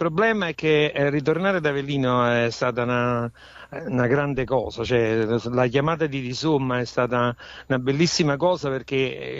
problema è che eh, ritornare ad Avellino è stata una, una grande cosa, cioè, la chiamata di Disomma è stata una bellissima cosa perché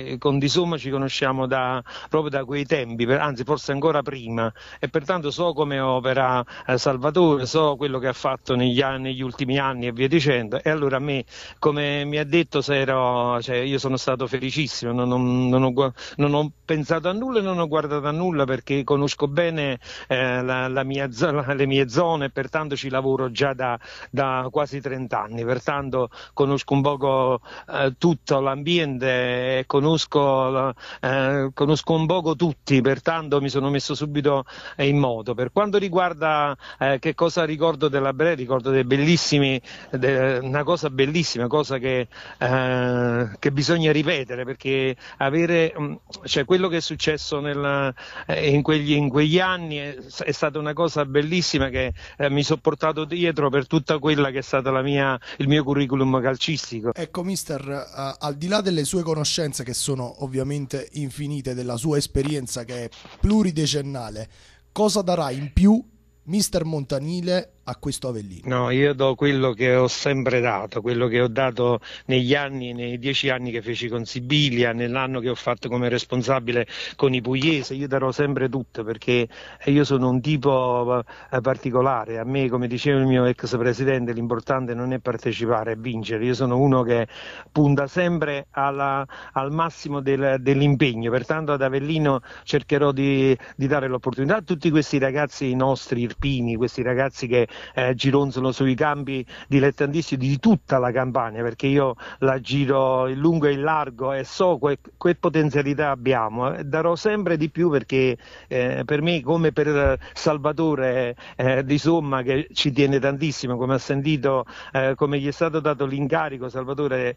eh, con Disomma ci conosciamo da, proprio da quei tempi, anzi forse ancora prima e pertanto so come opera eh, Salvatore, so quello che ha fatto negli, anni, negli, ultimi anni e via dicendo e allora a me, come mi ha detto, ero, cioè, io sono stato felicissimo, non, non, non, ho, non, ho, pensato a nulla e non ho guardato a nulla perché conosco bene eh, la, la mia, le mie zone, pertanto ci lavoro già da, da quasi 30 anni, pertanto conosco un poco eh, tutto l'ambiente, eh, conosco, eh, conosco, un poco tutti, pertanto mi sono messo subito eh, in moto. Per quanto riguarda eh, che cosa ricordo della Brea, ricordo dei bellissimi, de, una cosa bellissima, cosa che, eh, che bisogna ripetere, perché avere, mm, cioè, quello che è successo nel, in, quegli, in, quegli, anni è, è stata una cosa bellissima che eh, mi sono portato dietro per tutta quella che è stata mia, il mio curriculum calcistico. Ecco, mister, uh, al di là delle sue conoscenze che sono ovviamente infinite, della sua esperienza che è pluridecennale, cosa darà in più mister Montanile a questo Avellino? No, io do quello che ho sempre dato, quello che ho dato negli anni, nei dieci anni che feci con Sibilia, nell'anno che ho fatto come responsabile con i Pugliese, io darò sempre tutto perché io sono un tipo eh, particolare, a me come diceva il mio ex presidente l'importante non è partecipare, è vincere, io sono uno che punta sempre alla, al massimo del, dell'impegno, pertanto ad Avellino cercherò di, di dare l'opportunità a tutti questi ragazzi nostri irpini, questi ragazzi che eh, gironzano sui campi dilettantistici di tutta la Campania, perché io la giro in lungo e in largo e so que- che potenzialità abbiamo. Eh, darò sempre di più perché eh, per me, come per Salvatore eh, eh Di Somma, che ci tiene tantissimo, come ha sentito, eh, come gli è stato dato l'incarico, Salvatore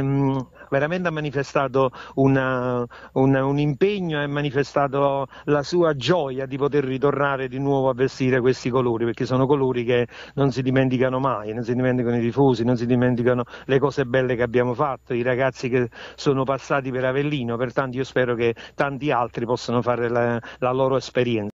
mm, veramente ha manifestato una, una, un impegno e ha manifestato la sua gioia di poter ritornare di nuovo a vestire questi colori giocatori, perché sono colori che non si dimenticano mai, non si dimenticano i tifosi, non si dimenticano le cose belle che abbiamo fatto, i ragazzi che sono passati per Avellino, pertanto io spero che tanti altri possano fare la, la loro esperienza.